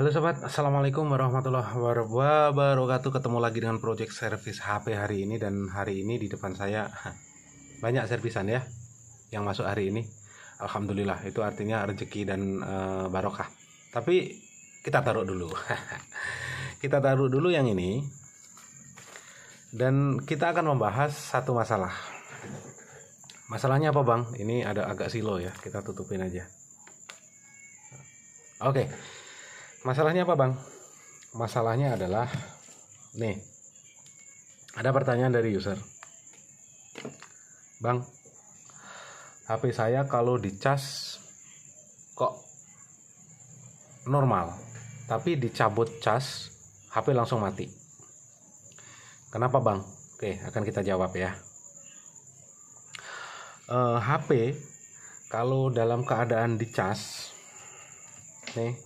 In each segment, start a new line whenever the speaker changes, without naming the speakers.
Halo sobat, Assalamualaikum warahmatullahi wabarakatuh Ketemu lagi dengan Project Service HP hari ini Dan hari ini di depan saya banyak servisan ya Yang masuk hari ini Alhamdulillah, itu artinya rezeki dan e, barokah Tapi kita taruh dulu Kita taruh dulu yang ini Dan kita akan membahas satu masalah Masalahnya apa bang? Ini ada agak silo ya, kita tutupin aja Oke, okay. Masalahnya apa, Bang? Masalahnya adalah nih. Ada pertanyaan dari user. Bang, HP saya kalau dicas kok normal, tapi dicabut cas HP langsung mati. Kenapa, Bang? Oke, akan kita jawab ya. E, eh, HP kalau dalam keadaan dicas nih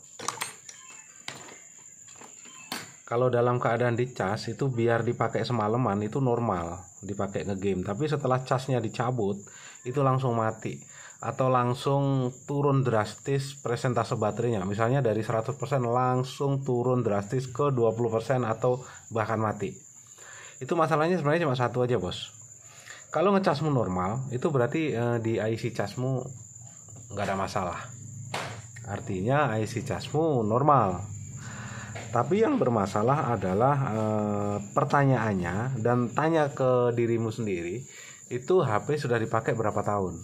kalau dalam keadaan dicas itu biar dipakai semalaman itu normal dipakai ngegame tapi setelah casnya dicabut itu langsung mati atau langsung turun drastis presentase baterainya misalnya dari 100% langsung turun drastis ke 20% atau bahkan mati itu masalahnya sebenarnya cuma satu aja bos kalau ngecasmu normal itu berarti eh, di IC casmu nggak ada masalah artinya IC casmu normal tapi yang bermasalah adalah e, pertanyaannya dan tanya ke dirimu sendiri itu HP sudah dipakai berapa tahun.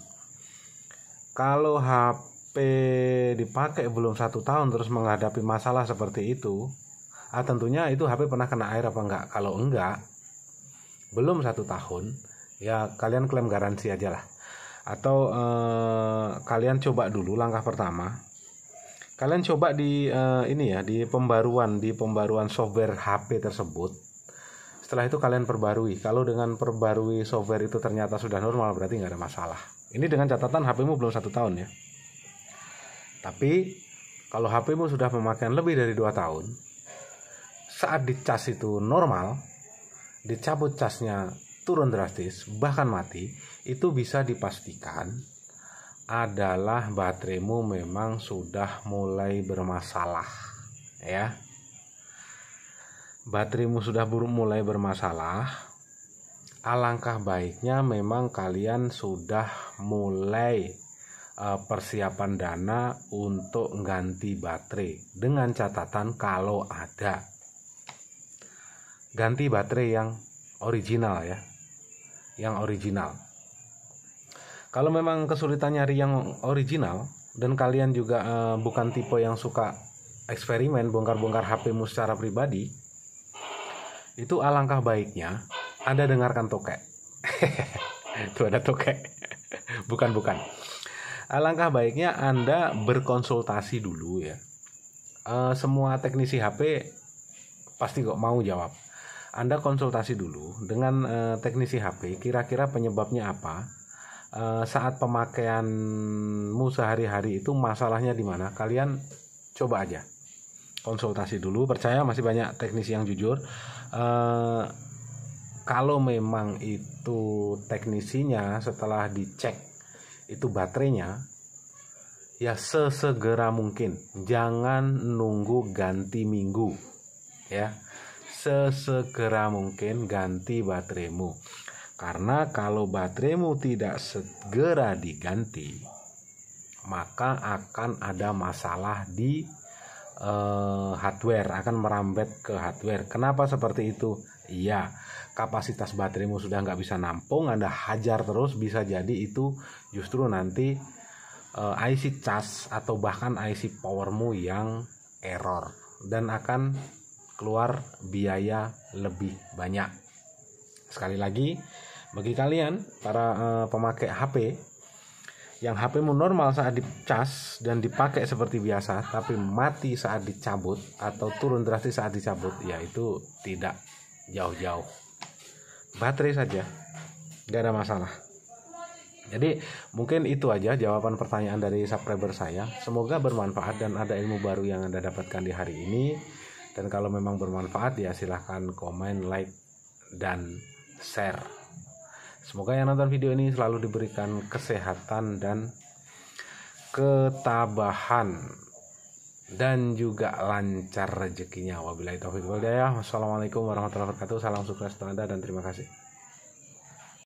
Kalau HP dipakai belum satu tahun terus menghadapi masalah seperti itu, ah tentunya itu HP pernah kena air apa enggak? Kalau enggak, belum satu tahun, ya kalian klaim garansi aja lah. Atau e, kalian coba dulu langkah pertama kalian coba di uh, ini ya di pembaruan di pembaruan software HP tersebut setelah itu kalian perbarui kalau dengan perbarui software itu ternyata sudah normal berarti nggak ada masalah ini dengan catatan HPmu belum satu tahun ya tapi kalau HPmu sudah memakai lebih dari dua tahun saat dicas itu normal dicabut casnya turun drastis bahkan mati itu bisa dipastikan adalah baterimu memang sudah mulai bermasalah ya baterimu sudah mulai bermasalah alangkah baiknya memang kalian sudah mulai uh, persiapan dana untuk ganti baterai dengan catatan kalau ada ganti baterai yang original ya yang original kalau memang kesulitan nyari yang original dan kalian juga uh, bukan tipe yang suka eksperimen bongkar-bongkar HPmu secara pribadi, itu alangkah baiknya Anda dengarkan tokek. itu ada tokek. bukan bukan. Alangkah baiknya Anda berkonsultasi dulu ya. Uh, semua teknisi HP pasti kok mau jawab. Anda konsultasi dulu dengan uh, teknisi HP, kira-kira penyebabnya apa? Eh, saat pemakaianmu sehari-hari itu masalahnya di mana kalian coba aja konsultasi dulu percaya masih banyak teknisi yang jujur uh, kalau memang itu teknisinya setelah dicek itu baterainya ya sesegera mungkin jangan nunggu ganti minggu ya sesegera mungkin ganti bateraimu karena kalau baterimu tidak segera diganti, maka akan ada masalah di eh, hardware, akan merambat ke hardware. Kenapa seperti itu? Iya, kapasitas baterimu sudah nggak bisa nampung, Anda hajar terus bisa jadi itu justru nanti eh, IC charge atau bahkan IC powermu yang error dan akan keluar biaya lebih banyak. Sekali lagi, bagi kalian para uh, pemakai HP yang HP-mu normal saat dicas dan dipakai seperti biasa tapi mati saat dicabut atau turun drastis saat dicabut yaitu tidak jauh-jauh baterai saja nggak ada masalah jadi mungkin itu aja jawaban pertanyaan dari subscriber saya semoga bermanfaat dan ada ilmu baru yang anda dapatkan di hari ini dan kalau memang bermanfaat ya silahkan komen like dan share. Semoga yang nonton video ini selalu diberikan kesehatan dan ketabahan dan juga lancar rezekinya. Wabillahi taufik walhidayah. Wassalamualaikum warahmatullahi wabarakatuh. Salam sukses anda dan terima kasih.